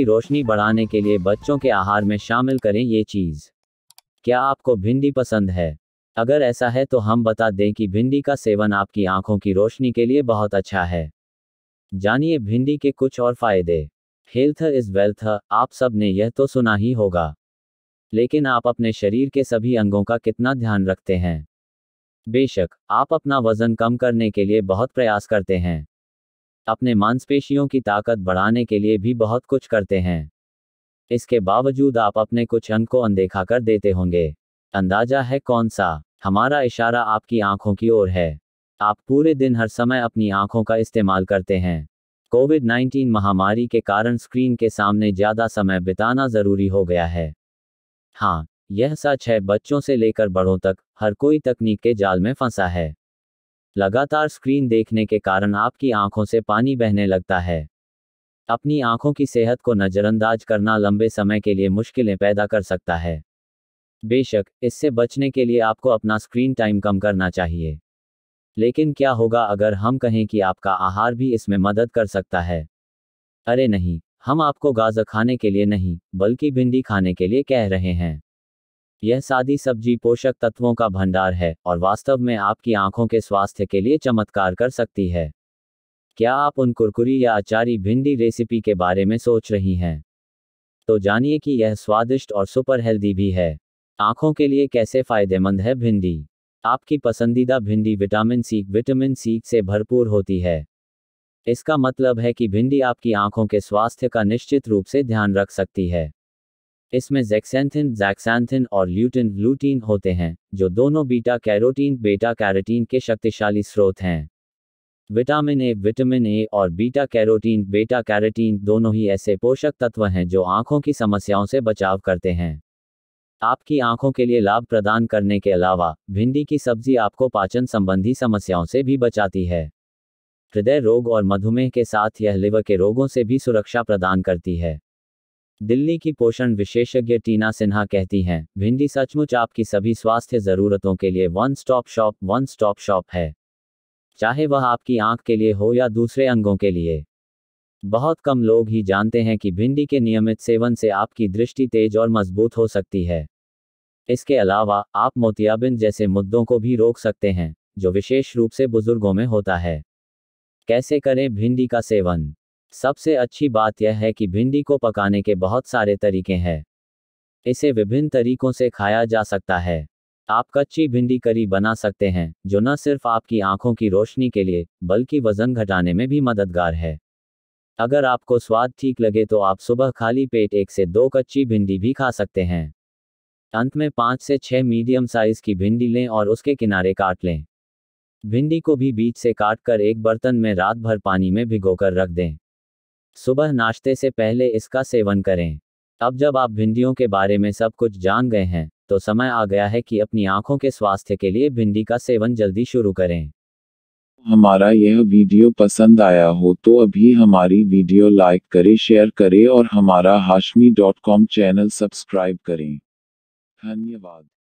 की रोशनी बढ़ाने के लिए बच्चों के आहार में शामिल करें ये चीज़ क्या आपको भिंडी पसंद है अगर ऐसा है तो हम बता दें कि भिंडी का सेवन आपकी आंखों की रोशनी के लिए बहुत अच्छा है जानिए भिंडी के कुछ और फायदे हेल्थ इज वेल्थ आप सब ने यह तो सुना ही होगा लेकिन आप अपने शरीर के सभी अंगों का कितना ध्यान रखते हैं बेशक आप अपना वजन कम करने के लिए बहुत प्रयास करते हैं अपने मांसपेशियों की ताकत बढ़ाने के लिए भी बहुत कुछ करते हैं इसके बावजूद आप अपने कुछ अंग को अनदेखा कर देते होंगे अंदाजा है कौन सा हमारा इशारा आपकी आंखों की ओर है आप पूरे दिन हर समय अपनी आंखों का इस्तेमाल करते हैं कोविड 19 महामारी के कारण स्क्रीन के सामने ज्यादा समय बिताना जरूरी हो गया है हाँ यह सच है बच्चों से लेकर बड़ों तक हर कोई तकनीक के जाल में फंसा है लगातार स्क्रीन देखने के कारण आपकी आंखों से पानी बहने लगता है अपनी आंखों की सेहत को नज़रअंदाज करना लंबे समय के लिए मुश्किलें पैदा कर सकता है बेशक इससे बचने के लिए आपको अपना स्क्रीन टाइम कम करना चाहिए लेकिन क्या होगा अगर हम कहें कि आपका आहार भी इसमें मदद कर सकता है अरे नहीं हम आपको गाजर खाने के लिए नहीं बल्कि भिंडी खाने के लिए कह रहे हैं यह सादी सब्जी पोषक तत्वों का भंडार है और वास्तव में आपकी आंखों के स्वास्थ्य के लिए चमत्कार कर सकती है क्या आप उन कुरकुरी या अचारी भिंडी रेसिपी के बारे में सोच रही हैं तो जानिए कि यह स्वादिष्ट और सुपर हेल्दी भी है आंखों के लिए कैसे फायदेमंद है भिंडी आपकी पसंदीदा भिंडी विटामिन सी विटामिन सी से भरपूर होती है इसका मतलब है कि भिंडी आपकी आंखों के स्वास्थ्य का निश्चित रूप से ध्यान रख सकती है इसमें जैक्सेंथिन जैक्सैंथिन और ल्यूटिन ल्यूटीन होते हैं जो दोनों बीटा कैरोटीन बेटा कैरोटीन के शक्तिशाली स्रोत हैं विटामिन ए विटामिन ए और बीटा कैरोटीन बेटा कैरोटीन दोनों ही ऐसे पोषक तत्व हैं जो आंखों की समस्याओं से बचाव करते हैं आपकी आंखों के लिए लाभ प्रदान करने के अलावा भिंडी की सब्जी आपको पाचन संबंधी समस्याओं से भी बचाती है हृदय रोग और मधुमेह के साथ यह लिवर के रोगों से भी सुरक्षा प्रदान करती है दिल्ली की पोषण विशेषज्ञ टीना सिन्हा कहती हैं भिंडी सचमुच आपकी सभी स्वास्थ्य जरूरतों के लिए one stop shop one stop shop है चाहे वह आपकी आंख के लिए हो या दूसरे अंगों के लिए बहुत कम लोग ही जानते हैं कि भिंडी के नियमित सेवन से आपकी दृष्टि तेज और मजबूत हो सकती है इसके अलावा आप मोतियाबिंद जैसे मुद्दों को भी रोक सकते हैं जो विशेष रूप से बुजुर्गों में होता है कैसे करें भिंडी का सेवन सबसे अच्छी बात यह है कि भिंडी को पकाने के बहुत सारे तरीके हैं इसे विभिन्न तरीकों से खाया जा सकता है आप कच्ची भिंडी करी बना सकते हैं जो न सिर्फ आपकी आंखों की रोशनी के लिए बल्कि वजन घटाने में भी मददगार है अगर आपको स्वाद ठीक लगे तो आप सुबह खाली पेट एक से दो कच्ची भिंडी भी खा सकते हैं अंत में पाँच से छः मीडियम साइज की भिंडी लें और उसके किनारे काट लें भिंडी को भी बीच से काट कर एक बर्तन में रात भर पानी में भिगोकर रख दें सुबह नाश्ते से पहले इसका सेवन करें अब जब आप भिंडियों के बारे में सब कुछ जान गए हैं तो समय आ गया है कि अपनी आंखों के स्वास्थ्य के लिए भिंडी का सेवन जल्दी शुरू करें हमारा यह वीडियो पसंद आया हो तो अभी हमारी वीडियो लाइक करें शेयर करें और हमारा Hashmi dot com channel subscribe करें धन्यवाद